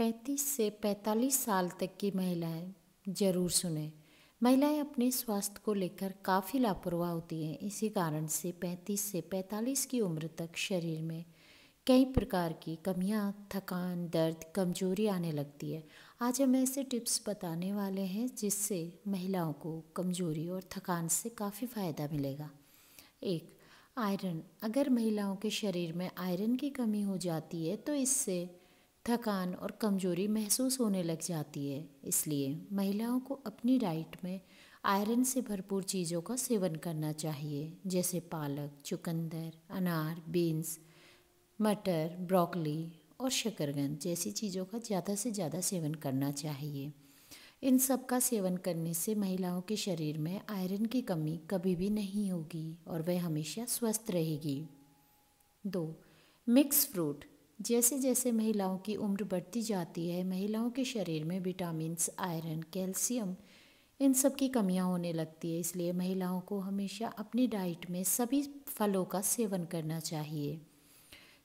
पैंतीस से पैंतालीस साल तक की महिलाएं ज़रूर सुने महिलाएं अपने स्वास्थ्य को लेकर काफ़ी लापरवाह होती हैं इसी कारण से पैंतीस से पैंतालीस की उम्र तक शरीर में कई प्रकार की कमियां थकान दर्द कमजोरी आने लगती है आज हम ऐसे टिप्स बताने वाले हैं जिससे महिलाओं को कमजोरी और थकान से काफ़ी फ़ायदा मिलेगा एक आयरन अगर महिलाओं के शरीर में आयरन की कमी हो जाती है तो इससे थकान और कमजोरी महसूस होने लग जाती है इसलिए महिलाओं को अपनी डाइट में आयरन से भरपूर चीज़ों का सेवन करना चाहिए जैसे पालक चुकंदर अनार बीन्स मटर ब्रोकली और शकरगंद जैसी चीज़ों का ज़्यादा से ज़्यादा सेवन करना चाहिए इन सब का सेवन करने से महिलाओं के शरीर में आयरन की कमी कभी भी नहीं होगी और वह हमेशा स्वस्थ रहेगी दो मिक्स फ्रूट जैसे जैसे महिलाओं की उम्र बढ़ती जाती है महिलाओं के शरीर में विटामिन आयरन कैल्शियम इन सब की कमियाँ होने लगती है इसलिए महिलाओं को हमेशा अपनी डाइट में सभी फलों का सेवन करना चाहिए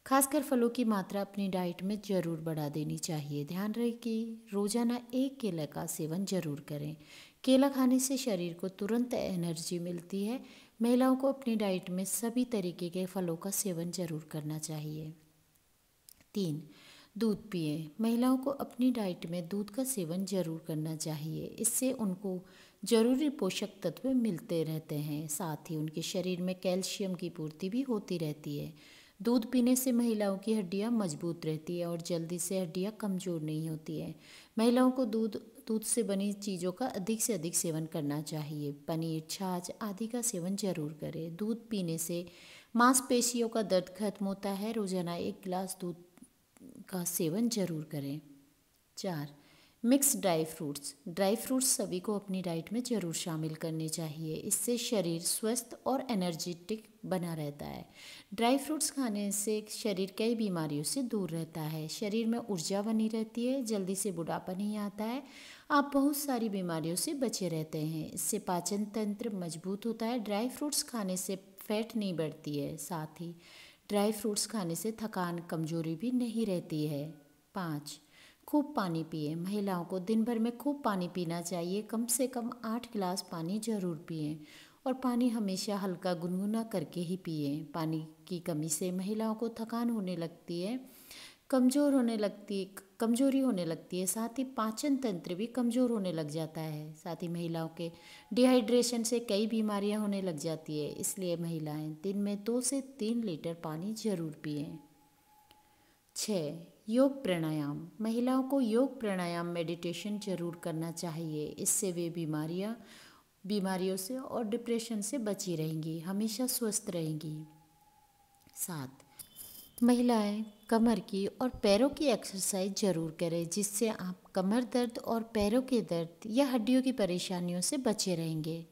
खासकर फलों की मात्रा अपनी डाइट में ज़रूर बढ़ा देनी चाहिए ध्यान रहे कि रोज़ाना एक केला का सेवन ज़रूर करें केला खाने से शरीर को तुरंत एनर्जी मिलती है महिलाओं को अपनी डाइट में सभी तरीके के फलों का सेवन ज़रूर करना चाहिए तीन दूध पिए महिलाओं को अपनी डाइट में दूध का सेवन जरूर करना चाहिए इससे उनको जरूरी पोषक तत्व मिलते रहते हैं साथ ही उनके शरीर में कैल्शियम की पूर्ति भी होती रहती है दूध पीने से महिलाओं की हड्डियां मजबूत रहती है और जल्दी से हड्डियां कमज़ोर नहीं होती है महिलाओं को दूध दूध से बनी चीज़ों का अधिक से अधिक सेवन करना चाहिए पनीर छाछ आदि का सेवन जरूर करें दूध पीने से मांसपेशियों का दर्द खत्म होता है रोजाना एक गिलास दूध का सेवन जरूर करें चार mix dry fruits dry fruits सभी को अपनी डाइट में ज़रूर शामिल करने चाहिए इससे शरीर स्वस्थ और एनर्जेटिक बना रहता है ड्राई फ्रूट्स खाने से शरीर कई बीमारियों से दूर रहता है शरीर में ऊर्जा बनी रहती है जल्दी से बुढ़ापा नहीं आता है आप बहुत सारी बीमारियों से बचे रहते हैं इससे पाचन तंत्र मजबूत होता है ड्राई फ्रूट्स खाने से फैट नहीं बढ़ती है साथ ही ड्राई फ्रूट्स खाने से थकान कमजोरी भी नहीं रहती है पाँच खूब पानी पिए महिलाओं को दिन भर में खूब पानी पीना चाहिए कम से कम आठ गिलास पानी जरूर पिए और पानी हमेशा हल्का गुनगुना करके ही पिए पानी की कमी से महिलाओं को थकान होने लगती है कमज़ोर होने लगती कमज़ोरी होने लगती है साथ ही पाचन तंत्र भी कमज़ोर होने लग जाता है साथ ही महिलाओं के डिहाइड्रेशन से कई बीमारियां होने लग जाती है इसलिए महिलाएं दिन में दो से तीन लीटर पानी जरूर पिए छः योग प्राणायाम महिलाओं को योग प्राणायाम मेडिटेशन जरूर करना चाहिए इससे वे बीमारियाँ बीमारियों से और डिप्रेशन से बची रहेंगी हमेशा स्वस्थ रहेंगी सात महिलाएं कमर की और पैरों की एक्सरसाइज ज़रूर करें जिससे आप कमर दर्द और पैरों के दर्द या हड्डियों की परेशानियों से बचे रहेंगे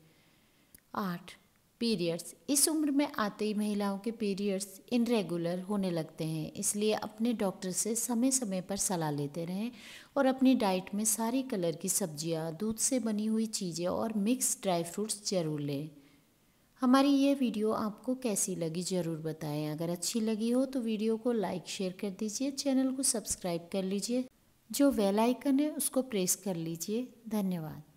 आठ पीरियड्स इस उम्र में आते ही महिलाओं के पीरियड्स इनरेगुलर होने लगते हैं इसलिए अपने डॉक्टर से समय समय पर सलाह लेते रहें और अपनी डाइट में सारी कलर की सब्जियां दूध से बनी हुई चीज़ें और मिक्स ड्राई फ्रूट्स ज़रूर लें हमारी ये वीडियो आपको कैसी लगी ज़रूर बताएं अगर अच्छी लगी हो तो वीडियो को लाइक शेयर कर दीजिए चैनल को सब्सक्राइब कर लीजिए जो वेल आइकन है उसको प्रेस कर लीजिए धन्यवाद